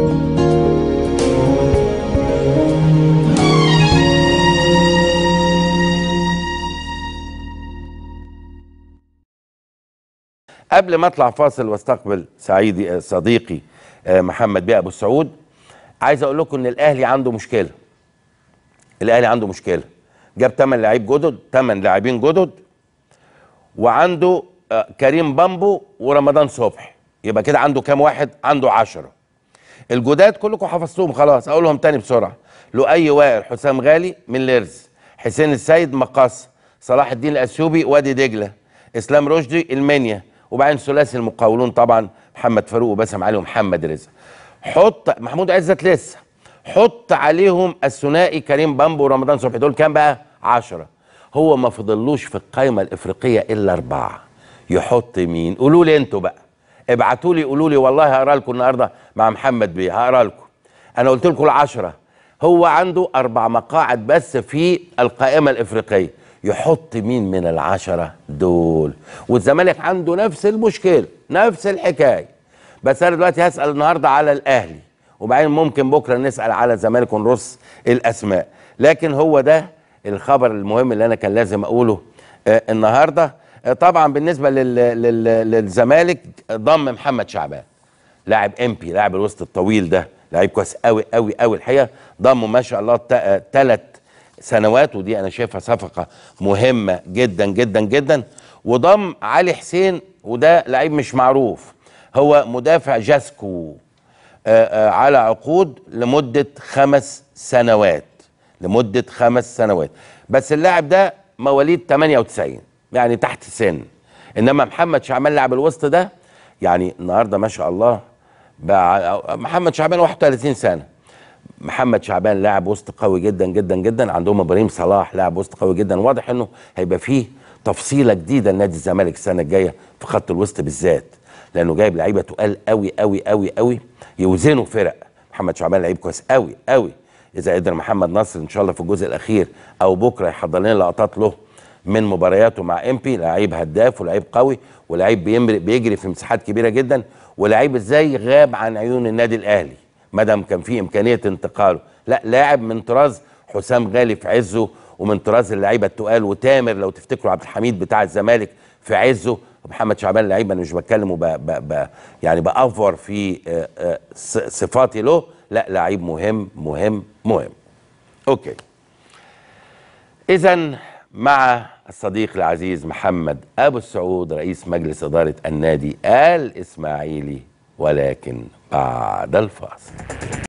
قبل ما اطلع فاصل واستقبل سعيدي صديقي آه، محمد بيه ابو السعود عايز اقول لكم ان الاهلي عنده مشكله الاهلي عنده مشكله جاب 8 لعيب جدد 8 لاعبين جدد وعنده آه، كريم بامبو ورمضان صبحي يبقى كده عنده كام واحد عنده 10 الجداد كلكم حفظتوهم خلاص اقولهم تاني بسرعه لؤي وائل حسام غالي من ليرز حسين السيد مقص صلاح الدين الاثيوبي وادي دجله اسلام رشدي المنيا وبعدين ثلاثي المقاولون طبعا محمد فاروق وباسم علي ومحمد رزق حط محمود عزت لسه حط عليهم الثنائي كريم بامبو ورمضان صبحي دول كام بقى 10 هو ما فضلوش في القايمه الافريقيه الا اربعه يحط مين قولوا لي انتوا بقى ابعتوا لي قولوا لي والله هقرا لكم النهارده مع محمد بيه هقرا لكم انا قلت لكم العشره هو عنده اربع مقاعد بس في القائمه الافريقيه يحط مين من العشره دول والزمالك عنده نفس المشكله نفس الحكايه بس انا دلوقتي هسال النهارده على الاهلي وبعدين ممكن بكره نسال على الزمالك ونرص الاسماء لكن هو ده الخبر المهم اللي انا كان لازم اقوله آه، النهارده طبعا بالنسبه لل... لل... للزمالك ضم محمد شعبان لاعب بي لاعب الوسط الطويل ده لعيب كويس قوي قوي قوي الحقيقه ضمه ما شاء الله ثلاث سنوات ودي انا شايفها صفقه مهمه جدا جدا جدا وضم علي حسين وده لعيب مش معروف هو مدافع جاسكو آآ آآ على عقود لمده خمس سنوات لمده خمس سنوات بس اللاعب ده مواليد 98 يعني تحت سن انما محمد شعبان لاعب الوسط ده يعني النهارده ما شاء الله بقى محمد شعبان 31 سنه محمد شعبان لاعب وسط قوي جدا جدا جدا عندهم ابراهيم صلاح لاعب وسط قوي جدا واضح انه هيبقى فيه تفصيله جديده لنادي الزمالك السنه الجايه في خط الوسط بالذات لانه جايب لعيبه تقال قوي قوي قوي قوي يوزنوا فرق محمد شعبان لعيب كويس قوي قوي اذا قدر محمد نصر ان شاء الله في الجزء الاخير او بكره يحضر لنا لقطات له من مبارياته مع امبي لعيب هداف ولعيب قوي ولعيب بيجري في مساحات كبيره جدا ولعيب ازاي غاب عن عيون النادي الاهلي ما دام كان في امكانيه انتقاله لا لاعب من طراز حسام غالي في عزه ومن طراز اللعيبه التقال وتامر لو تفتكروا عبد الحميد بتاع الزمالك في عزه ومحمد شعبان لعيب انا مش بتكلم يعني بافور في آه، آه، صفاتي له لا لعيب مهم مهم مهم اوكي اذا مع الصديق العزيز محمد أبو السعود رئيس مجلس إدارة النادي الإسماعيلي ولكن بعد الفاصل